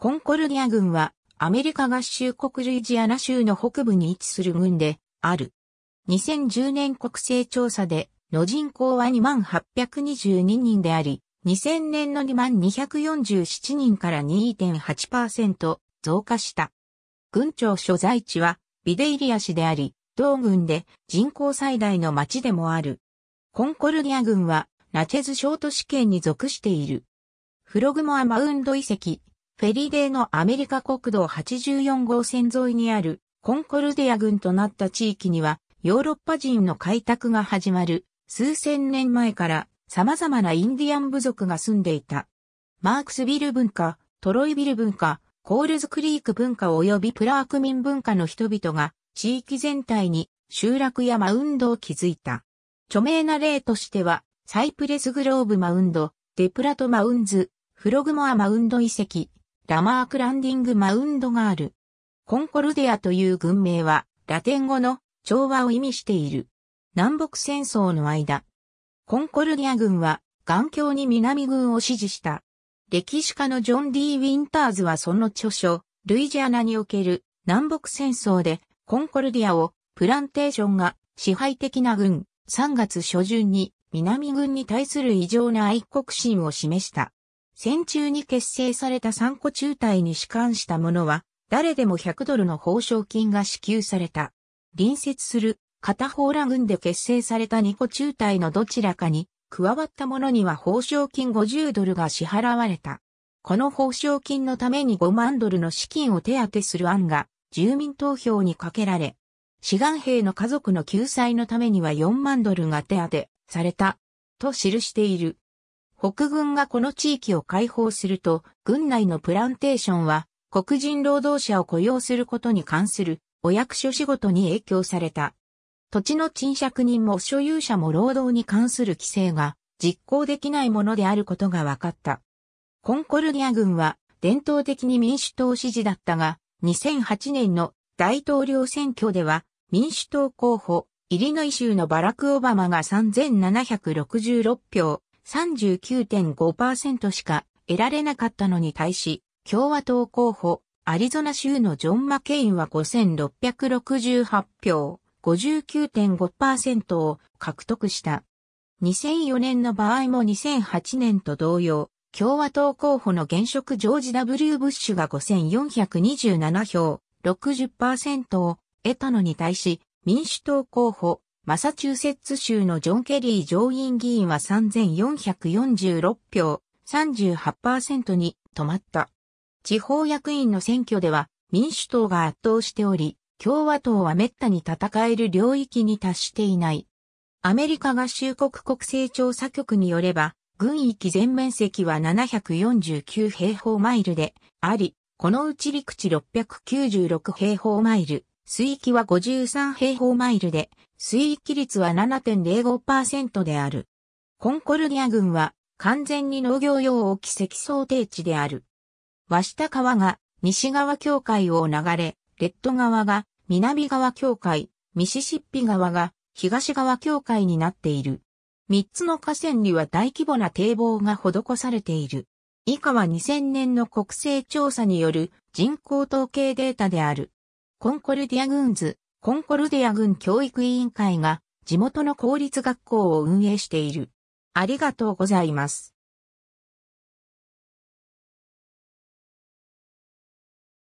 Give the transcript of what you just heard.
コンコルディア軍はアメリカ合衆国ルイジアナ州の北部に位置する軍である。2010年国勢調査での人口は2822人であり、2000年の2247人から2.8%増加した。軍庁所在地はビデイリア市であり、同軍で人口最大の町でもある。コンコルディア軍はナチェズ小都市圏に属している。フログモアマウンド遺跡、フェリデーのアメリカ国道84号線沿いにあるコンコルディア軍となった地域にはヨーロッパ人の開拓が始まる数千年前から様々なインディアン部族が住んでいた。マークスビル文化、トロイビル文化、コールズクリーク文化及びプラーク民文化の人々が地域全体に集落やマウンドを築いた。著名な例としてはサイプレスグローブマウンド、デプラトマウンズ、フログモアマウンド遺跡、ラマークランディングマウンドがある。コンコルディアという軍名は、ラテン語の調和を意味している。南北戦争の間、コンコルディア軍は、頑強に南軍を支持した。歴史家のジョン・ D・ ウィンターズはその著書、ルイジアナにおける南北戦争で、コンコルディアを、プランテーションが支配的な軍、3月初旬に南軍に対する異常な愛国心を示した。戦中に結成された三個中隊に仕官した者は、誰でも100ドルの報奨金が支給された。隣接する片方ら軍で結成された二個中隊のどちらかに、加わった者には報奨金50ドルが支払われた。この報奨金のために5万ドルの資金を手当てする案が、住民投票にかけられ、志願兵の家族の救済のためには4万ドルが手当てされた、と記している。北軍がこの地域を解放すると、軍内のプランテーションは、黒人労働者を雇用することに関するお役所仕事に影響された。土地の賃借人も所有者も労働に関する規制が実行できないものであることが分かった。コンコルディア軍は伝統的に民主党支持だったが、2008年の大統領選挙では民主党候補、イリノイ州のバラク・オバマが3766票、39.5%しか得られなかったのに対し、共和党候補、アリゾナ州のジョン・マケインは5668票、59.5%を獲得した。2004年の場合も2008年と同様、共和党候補の現職ジョージ・ W・ ブッシュが5427票、60%を得たのに対し、民主党候補マサチューセッツ州のジョン・ケリー上院議員は3446票、38%に止まった。地方役員の選挙では民主党が圧倒しており、共和党は滅多に戦える領域に達していない。アメリカ合衆国国勢調査局によれば、軍域全面積は749平方マイルであり、このうち陸地696平方マイル、水域は53平方マイルで、水域率は7.05%である。コンコルディア群は完全に農業用沖積想定地である。和下川が西側境界を流れ、レッド川が南側境界、ミシシッピ川が東側境界になっている。三つの河川には大規模な堤防が施されている。以下は2000年の国勢調査による人口統計データである。コンコルディア軍図、コンコルディア軍教育委員会が地元の公立学校を運営している。ありがとうございます。